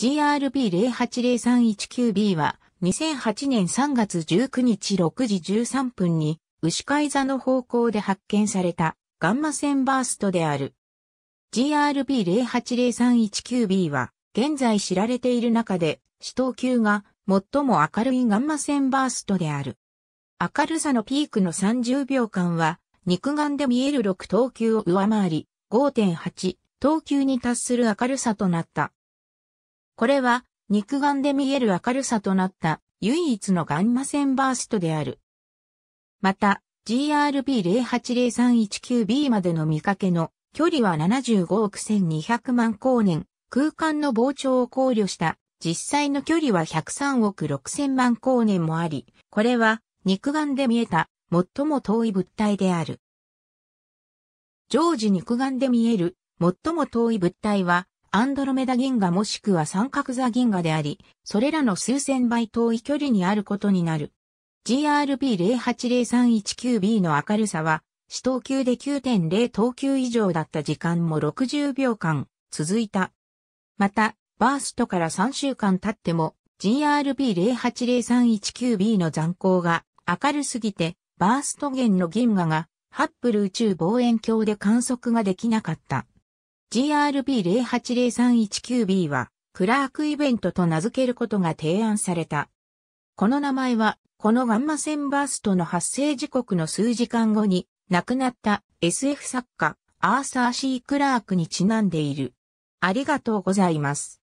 GRB080319B は2008年3月19日6時13分に牛飼座の方向で発見されたガンマ線バーストである。GRB080319B は現在知られている中で死闘級が最も明るいガンマ線バーストである。明るさのピークの30秒間は肉眼で見える6等級を上回り5.8等級に達する明るさとなった。これは肉眼で見える明るさとなった唯一のガンマ線バーストである。また、GRB080319B までの見かけの距離は75億1200万光年、空間の膨張を考慮した実際の距離は103億6000万光年もあり、これは肉眼で見えた最も遠い物体である。常時肉眼で見える最も遠い物体はアンドロメダ銀河もしくは三角座銀河であり、それらの数千倍遠い距離にあることになる。GRB080319b の明るさは、死等級で9.0等級以上だった時間も60秒間続いた。また、バーストから3週間経っても GRB080319b の残光が明るすぎて、バースト源の銀河がハッブル宇宙望遠鏡で観測ができなかった。GRB080319B は、クラークイベントと名付けることが提案された。この名前は、このガンマ線バーストの発生時刻の数時間後に、亡くなった SF 作家、アーサー・シー・クラークにちなんでいる。ありがとうございます。